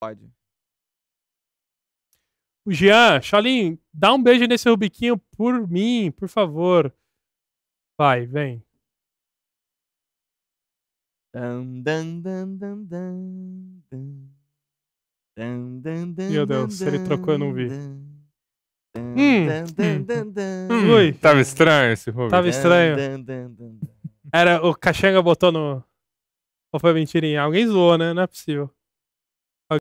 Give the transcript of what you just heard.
Pode. O Jean, Chalim, dá um beijo nesse Rubiquinho por mim, por favor. Vai, vem. Meu Deus, se ele trocou, eu não vi. Hum, hum. Ui. Hum, tava estranho esse Rubio. Tava estranho. Era o Caxanga botou no. Ou foi mentirinha? Alguém zoou, né? Não é possível.